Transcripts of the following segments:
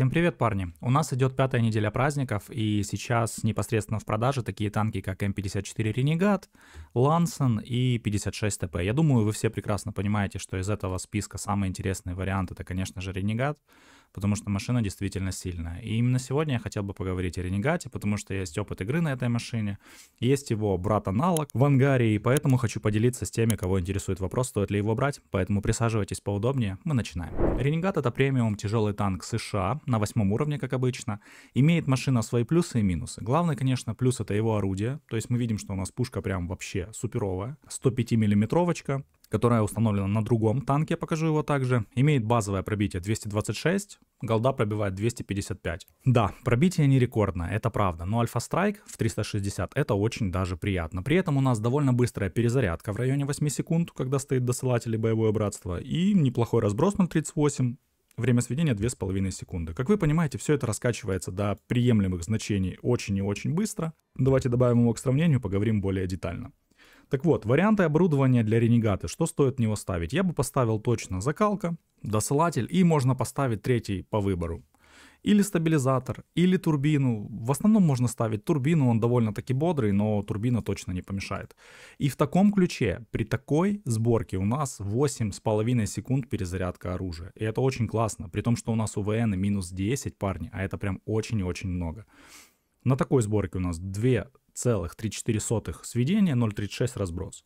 Всем привет, парни! У нас идет пятая неделя праздников, и сейчас непосредственно в продаже такие танки, как М54 Ренегат, Лансен и 56 ТП. Я думаю, вы все прекрасно понимаете, что из этого списка самый интересный вариант это, конечно же, Ренегат потому что машина действительно сильная. И именно сегодня я хотел бы поговорить о Ренегате, потому что есть опыт игры на этой машине, есть его брат-аналог в ангаре, и поэтому хочу поделиться с теми, кого интересует вопрос, стоит ли его брать, поэтому присаживайтесь поудобнее, мы начинаем. Ренегат это премиум тяжелый танк США на восьмом уровне, как обычно. Имеет машина свои плюсы и минусы. Главный, конечно, плюс это его орудие, то есть мы видим, что у нас пушка прям вообще суперовая, 105 миллиметровочка, которая установлена на другом танке, покажу его также. Имеет базовое пробитие 226, голда пробивает 255. Да, пробитие не рекордное, это правда, но альфа-страйк в 360 это очень даже приятно. При этом у нас довольно быстрая перезарядка в районе 8 секунд, когда стоит досылатель и боевое братство, и неплохой разброс 0.38, Время сведения 2,5 секунды. Как вы понимаете, все это раскачивается до приемлемых значений очень и очень быстро. Давайте добавим его к сравнению, поговорим более детально. Так вот, варианты оборудования для ренегаты. что стоит в него ставить? Я бы поставил точно закалка, досылатель и можно поставить третий по выбору. Или стабилизатор, или турбину. В основном можно ставить турбину, он довольно-таки бодрый, но турбина точно не помешает. И в таком ключе, при такой сборке у нас 8,5 секунд перезарядка оружия. И это очень классно, при том, что у нас УВН минус 10, парни, а это прям очень и очень много. На такой сборке у нас 2 0,34 сведения, 0,36 разброс.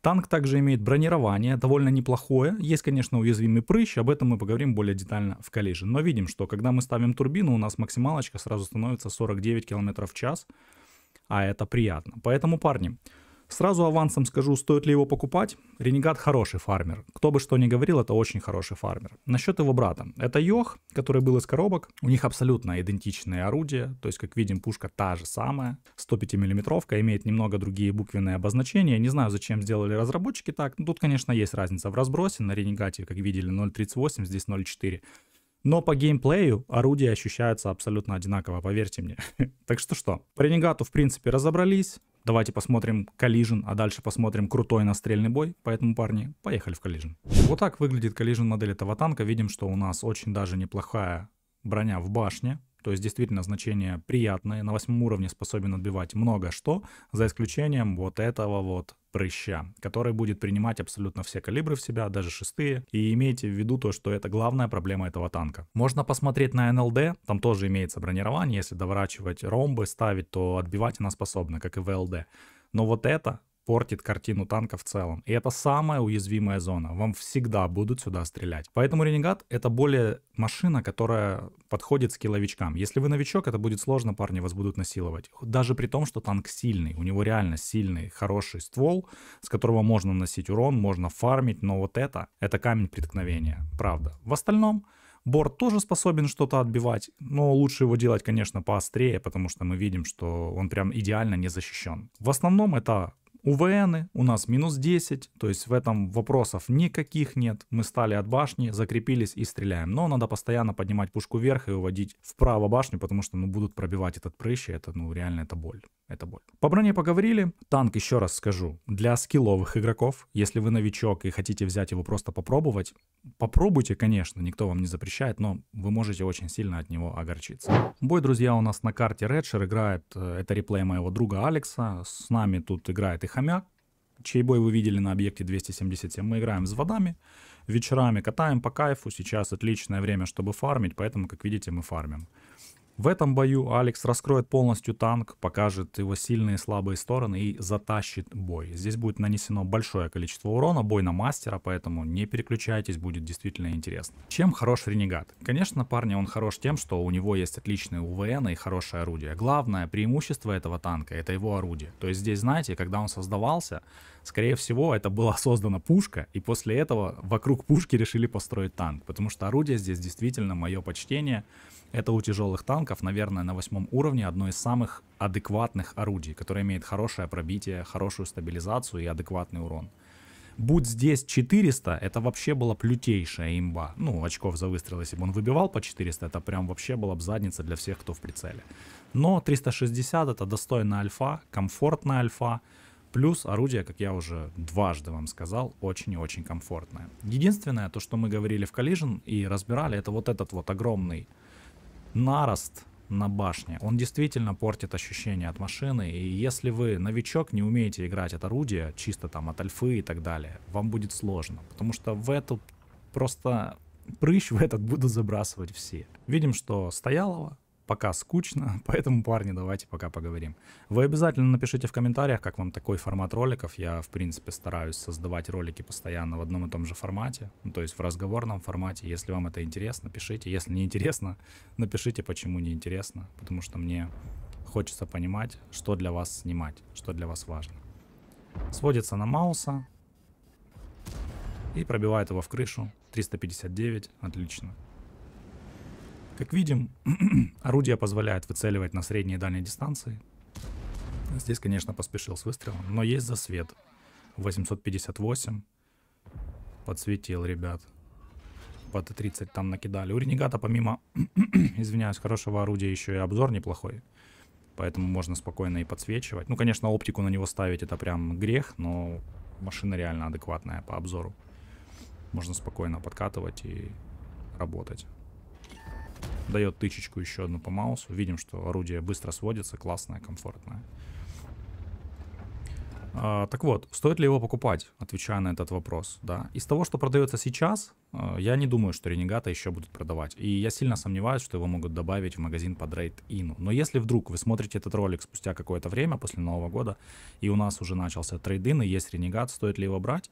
Танк также имеет бронирование, довольно неплохое. Есть, конечно, уязвимый прыщ, об этом мы поговорим более детально в коллежин. Но видим, что когда мы ставим турбину, у нас максималочка сразу становится 49 км в час, а это приятно. Поэтому, парни, Сразу авансом скажу, стоит ли его покупать. Ренегат хороший фармер. Кто бы что ни говорил, это очень хороший фармер. Насчет его брата. Это Йох, который был из коробок. У них абсолютно идентичные орудия. То есть, как видим, пушка та же самая. 105 миллиметровка имеет немного другие буквенные обозначения. Не знаю, зачем сделали разработчики так. Ну, тут, конечно, есть разница в разбросе. На Ренегате, как видели, 0.38, здесь 0.4. Но по геймплею орудия ощущаются абсолютно одинаково, поверьте мне. так что что, по Ренегату в принципе разобрались, Давайте посмотрим Collision, а дальше посмотрим крутой настрельный бой. Поэтому, парни, поехали в Collision. Вот так выглядит Collision модель этого танка. Видим, что у нас очень даже неплохая броня в башне. То есть действительно значение приятное. На восьмом уровне способен отбивать много что, за исключением вот этого вот прыща, который будет принимать абсолютно все калибры в себя, даже шестые. И имейте в виду то, что это главная проблема этого танка. Можно посмотреть на НЛД, там тоже имеется бронирование, если доворачивать ромбы, ставить, то отбивать она способна, как и ВЛД. Но вот это портит картину танка в целом. И это самая уязвимая зона. Вам всегда будут сюда стрелять. Поэтому Ренегат — это более машина, которая подходит скилловичкам. Если вы новичок, это будет сложно, парни вас будут насиловать. Даже при том, что танк сильный. У него реально сильный, хороший ствол, с которого можно наносить урон, можно фармить, но вот это — это камень преткновения. Правда. В остальном... Борт тоже способен что-то отбивать, но лучше его делать, конечно, поострее, потому что мы видим, что он прям идеально не защищен. В основном это УВН у нас минус 10, то есть в этом вопросов никаких нет. Мы стали от башни, закрепились и стреляем. Но надо постоянно поднимать пушку вверх и уводить вправо башню, потому что ну, будут пробивать этот прыщ, и это ну реально это боль. Это боль. По броне поговорили. Танк, еще раз скажу, для скилловых игроков, если вы новичок и хотите взять его просто попробовать, попробуйте, конечно, никто вам не запрещает, но вы можете очень сильно от него огорчиться. Бой, друзья, у нас на карте Редшер играет, э, это реплей моего друга Алекса, с нами тут играет и хомяк, чей бой вы видели на объекте 277. Мы играем с водами, вечерами катаем по кайфу. Сейчас отличное время, чтобы фармить, поэтому, как видите, мы фармим. В этом бою Алекс раскроет полностью танк, покажет его сильные и слабые стороны и затащит бой. Здесь будет нанесено большое количество урона, бой на мастера, поэтому не переключайтесь, будет действительно интересно. Чем хорош Ренегат? Конечно, парни, он хорош тем, что у него есть отличные УВН и хорошее орудие. Главное преимущество этого танка это его орудие. То есть здесь, знаете, когда он создавался, Скорее всего, это была создана пушка, и после этого вокруг пушки решили построить танк, потому что орудие здесь действительно мое почтение. Это у тяжелых танков, наверное, на восьмом уровне одно из самых адекватных орудий, которое имеет хорошее пробитие, хорошую стабилизацию и адекватный урон. Будь здесь 400, это вообще была плютейшая имба. Ну, очков за выстрел, если бы он выбивал по 400, это прям вообще была бы задница для всех, кто в прицеле. Но 360 это достойная альфа, комфортная альфа, Плюс орудие, как я уже дважды вам сказал, очень и очень комфортное. Единственное, то, что мы говорили в Collision и разбирали, это вот этот вот огромный нарост на башне. Он действительно портит ощущение от машины, и если вы новичок, не умеете играть от орудия, чисто там от альфы и так далее, вам будет сложно, потому что в эту просто прыщ в этот буду забрасывать все. Видим, что стоялого пока скучно, поэтому, парни, давайте пока поговорим. Вы обязательно напишите в комментариях, как вам такой формат роликов. Я, в принципе, стараюсь создавать ролики постоянно в одном и том же формате, ну, то есть в разговорном формате. Если вам это интересно, пишите. Если не интересно, напишите, почему не интересно, потому что мне хочется понимать, что для вас снимать, что для вас важно. Сводится на Мауса и пробивает его в крышу. 359, отлично. Как видим, орудие позволяет выцеливать на средней и дальней дистанции. Здесь, конечно, поспешил с выстрелом, но есть засвет. 858 подсветил, ребят. По 30 там накидали. У Ренегата помимо, извиняюсь, хорошего орудия еще и обзор неплохой. Поэтому можно спокойно и подсвечивать. Ну, конечно, оптику на него ставить это прям грех, но машина реально адекватная по обзору. Можно спокойно подкатывать и работать дает тычечку еще одну по маусу. Видим, что орудие быстро сводится, классное, комфортное. А, так вот, стоит ли его покупать, отвечая на этот вопрос, да? Из того, что продается сейчас, э, я не думаю, что Ренегата еще будут продавать. И я сильно сомневаюсь, что его могут добавить в магазин под рейд-ину. Но если вдруг вы смотрите этот ролик спустя какое-то время, после Нового года, и у нас уже начался трейд-ин, и есть Ренегат, стоит ли его брать?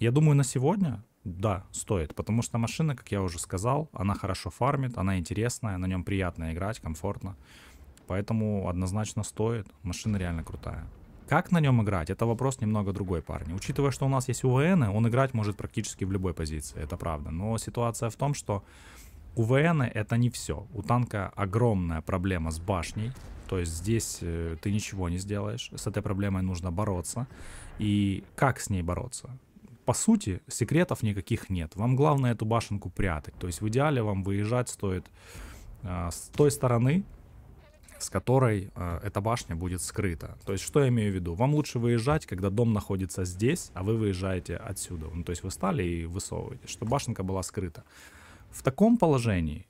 Я думаю, на сегодня да, стоит, потому что машина, как я уже сказал, она хорошо фармит, она интересная, на нем приятно играть, комфортно. Поэтому однозначно стоит, машина реально крутая. Как на нем играть, это вопрос немного другой, парни. Учитывая, что у нас есть УВН, он играть может практически в любой позиции, это правда. Но ситуация в том, что УВН это не все. У танка огромная проблема с башней, то есть здесь э, ты ничего не сделаешь, с этой проблемой нужно бороться. И как с ней бороться? по сути, секретов никаких нет. Вам главное эту башенку прятать. То есть в идеале вам выезжать стоит э, с той стороны, с которой э, эта башня будет скрыта. То есть что я имею в виду? Вам лучше выезжать, когда дом находится здесь, а вы выезжаете отсюда. Ну, то есть вы стали и высовываете, чтобы башенка была скрыта. В таком положении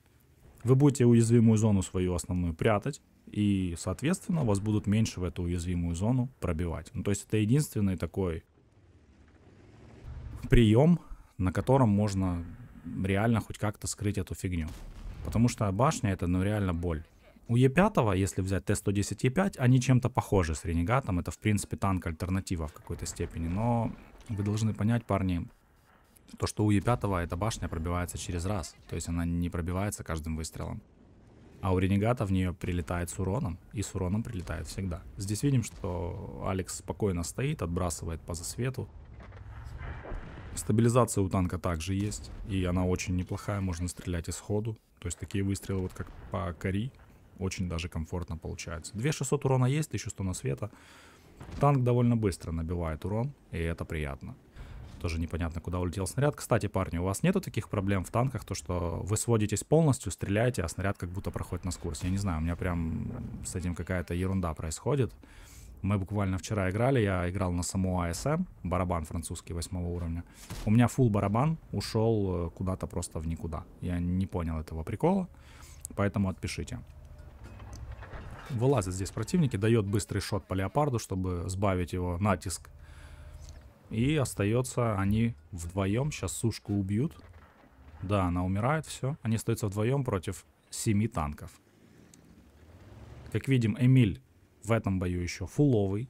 вы будете уязвимую зону свою основную прятать, и, соответственно, вас будут меньше в эту уязвимую зону пробивать. Ну, то есть это единственный такой прием, на котором можно реально хоть как-то скрыть эту фигню. Потому что башня это ну реально боль. У Е5, если взять Т-110Е5, они чем-то похожи с Ренегатом. Это, в принципе, танк альтернатива в какой-то степени. Но вы должны понять, парни, то, что у Е5 эта башня пробивается через раз. То есть она не пробивается каждым выстрелом. А у Ренегата в нее прилетает с уроном. И с уроном прилетает всегда. Здесь видим, что Алекс спокойно стоит, отбрасывает по засвету. Стабилизация у танка также есть, и она очень неплохая, можно стрелять исходу. То есть такие выстрелы, вот как по Кори, очень даже комфортно получается. 2600 урона есть, 1100 на света. Танк довольно быстро набивает урон, и это приятно. Тоже непонятно, куда улетел снаряд. Кстати, парни, у вас нету таких проблем в танках, то что вы сводитесь полностью, стреляете, а снаряд как будто проходит насквозь. Я не знаю, у меня прям с этим какая-то ерунда происходит. Мы буквально вчера играли, я играл на саму АСМ, барабан французский восьмого уровня. У меня full барабан ушел э, куда-то просто в никуда. Я не понял этого прикола, поэтому отпишите. Вылазит здесь противники, дает быстрый шот по леопарду, чтобы сбавить его натиск. И остается они вдвоем, сейчас сушку убьют. Да, она умирает, все. Они остаются вдвоем против семи танков. Как видим, Эмиль в этом бою еще фуловый.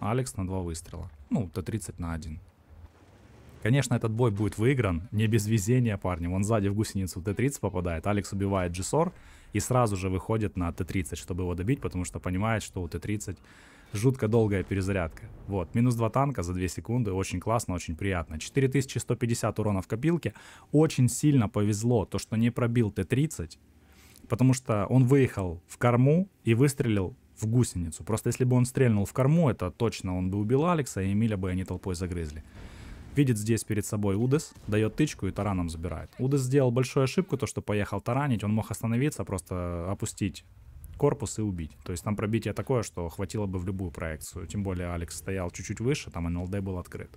Алекс на два выстрела. Ну, Т-30 на один. Конечно, этот бой будет выигран не без везения, парни. Вон сзади в гусеницу Т-30 попадает. Алекс убивает Джисор и сразу же выходит на Т-30, чтобы его добить, потому что понимает, что у Т-30 жутко долгая перезарядка. Вот, минус 2 танка за 2 секунды, очень классно, очень приятно. 4150 урона в копилке, очень сильно повезло, то, что не пробил Т-30, потому что он выехал в корму и выстрелил в гусеницу. Просто если бы он стрельнул в корму, это точно он бы убил Алекса, и Эмиля бы они толпой загрызли. Видит здесь перед собой Удес, дает тычку и тараном забирает. Удес сделал большую ошибку, то что поехал таранить, он мог остановиться, просто опустить корпус и убить. То есть там пробитие такое, что хватило бы в любую проекцию. Тем более Алекс стоял чуть-чуть выше, там НЛД был открыт.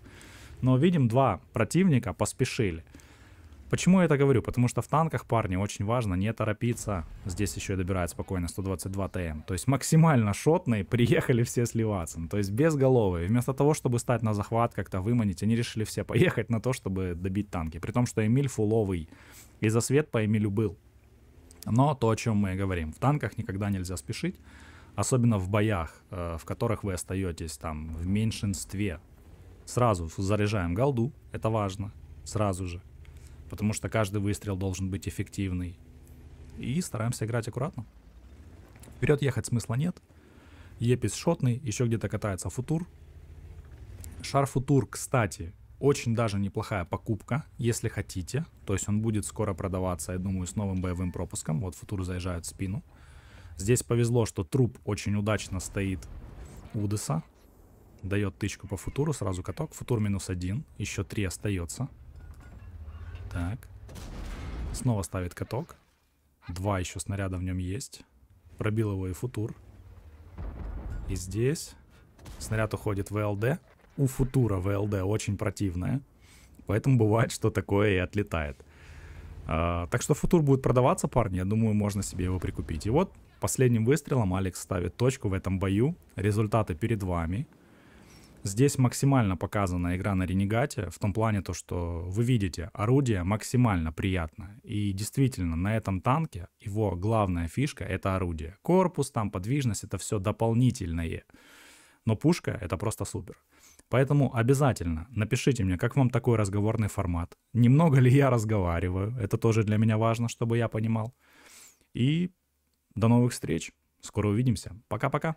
Но видим, два противника поспешили. Почему я это говорю? Потому что в танках, парни, очень важно не торопиться. Здесь еще и добирает спокойно 122 ТМ. То есть максимально шотные приехали все сливаться. Ну, то есть безголовые. Вместо того, чтобы стать на захват, как-то выманить, они решили все поехать на то, чтобы добить танки. При том, что Эмиль фуловый. И засвет по Эмилю был. Но то, о чем мы и говорим. В танках никогда нельзя спешить. Особенно в боях, э, в которых вы остаетесь там в меньшинстве. Сразу заряжаем голду, это важно, сразу же потому что каждый выстрел должен быть эффективный. И стараемся играть аккуратно. Вперед ехать смысла нет. Епис шотный, еще где-то катается футур. Шар футур, кстати, очень даже неплохая покупка, если хотите. То есть он будет скоро продаваться, я думаю, с новым боевым пропуском. Вот футур заезжает в спину. Здесь повезло, что труп очень удачно стоит у Удеса. Дает тычку по футуру, сразу каток. Футур минус один, еще три остается. Так. Снова ставит каток. Два еще снаряда в нем есть. Пробил его и футур. И здесь снаряд уходит в ЛД. У футура ВЛД очень противная. Поэтому бывает, что такое и отлетает. А, так что футур будет продаваться, парни. Я думаю, можно себе его прикупить. И вот последним выстрелом Алекс ставит точку в этом бою. Результаты перед вами. Здесь максимально показана игра на ренегате, в том плане то, что вы видите, орудие максимально приятно И действительно, на этом танке его главная фишка — это орудие. Корпус, там подвижность — это все дополнительное. Но пушка — это просто супер. Поэтому обязательно напишите мне, как вам такой разговорный формат. Немного ли я разговариваю? Это тоже для меня важно, чтобы я понимал. И до новых встреч. Скоро увидимся. Пока-пока.